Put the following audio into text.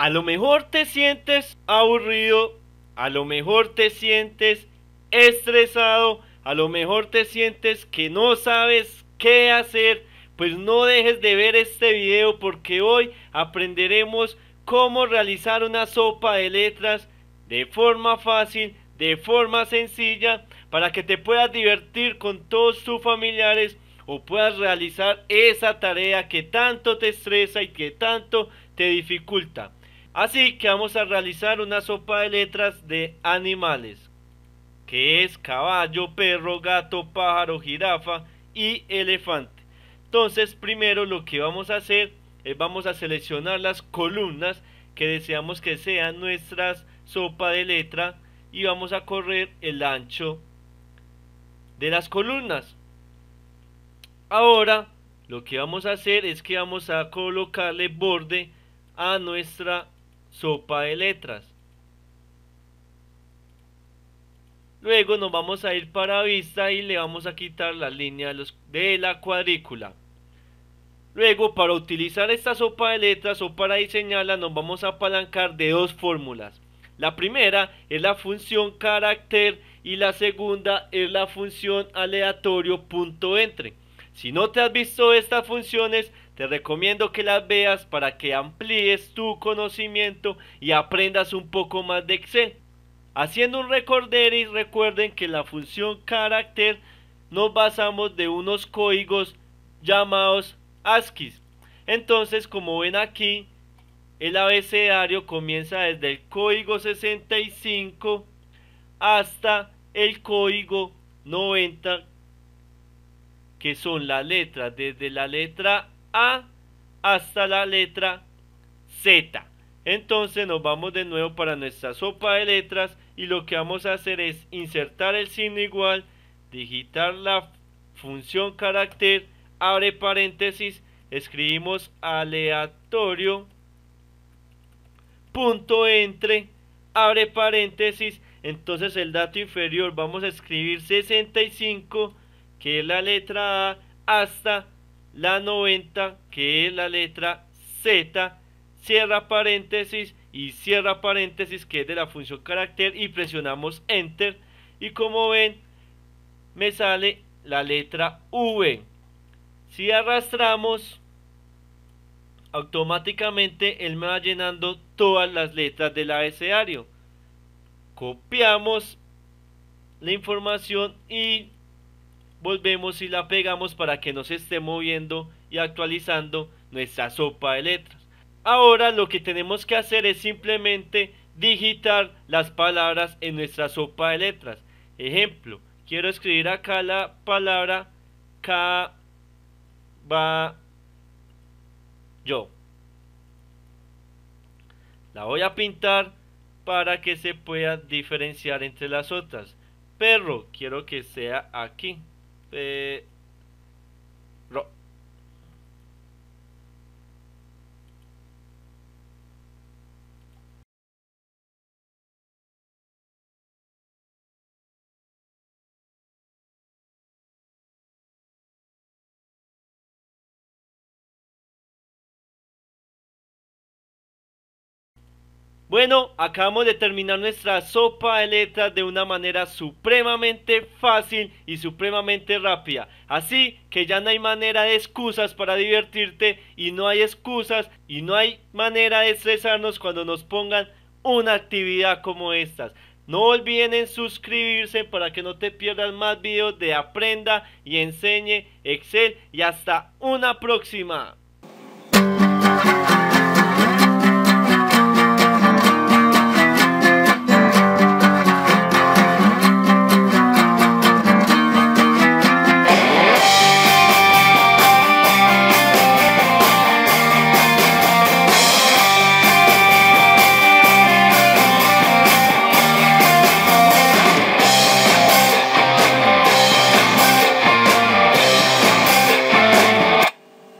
A lo mejor te sientes aburrido, a lo mejor te sientes estresado, a lo mejor te sientes que no sabes qué hacer, pues no dejes de ver este video porque hoy aprenderemos cómo realizar una sopa de letras de forma fácil, de forma sencilla, para que te puedas divertir con todos tus familiares o puedas realizar esa tarea que tanto te estresa y que tanto te dificulta. Así que vamos a realizar una sopa de letras de animales, que es caballo, perro, gato, pájaro, jirafa y elefante. Entonces primero lo que vamos a hacer es vamos a seleccionar las columnas que deseamos que sean nuestras sopa de letra y vamos a correr el ancho de las columnas. Ahora lo que vamos a hacer es que vamos a colocarle borde a nuestra sopa de letras. Luego nos vamos a ir para vista y le vamos a quitar la línea de la cuadrícula. Luego para utilizar esta sopa de letras o para diseñarla nos vamos a apalancar de dos fórmulas. La primera es la función carácter y la segunda es la función aleatorio punto entre. Si no te has visto estas funciones te recomiendo que las veas para que amplíes tu conocimiento y aprendas un poco más de Excel. Haciendo un recorder y recuerden que la función carácter nos basamos de unos códigos llamados ASCII. Entonces, como ven aquí, el abecedario comienza desde el código 65 hasta el código 90, que son las letras, desde la letra hasta la letra Z. Entonces nos vamos de nuevo para nuestra sopa de letras y lo que vamos a hacer es insertar el signo igual, digitar la función carácter, abre paréntesis, escribimos aleatorio, punto entre, abre paréntesis, entonces el dato inferior vamos a escribir 65, que es la letra A, hasta la 90, que es la letra Z, cierra paréntesis y cierra paréntesis, que es de la función carácter, y presionamos Enter. Y como ven, me sale la letra V. Si arrastramos, automáticamente él me va llenando todas las letras del abecedario. Copiamos la información y volvemos y la pegamos para que no se esté moviendo y actualizando nuestra sopa de letras. Ahora lo que tenemos que hacer es simplemente digitar las palabras en nuestra sopa de letras. Ejemplo, quiero escribir acá la palabra yo La voy a pintar para que se pueda diferenciar entre las otras. Perro, quiero que sea aquí. えー、ら Bueno, acabamos de terminar nuestra sopa de letras de una manera supremamente fácil y supremamente rápida. Así que ya no hay manera de excusas para divertirte y no hay excusas y no hay manera de estresarnos cuando nos pongan una actividad como estas. No olviden suscribirse para que no te pierdas más videos de Aprenda y Enseñe Excel y hasta una próxima.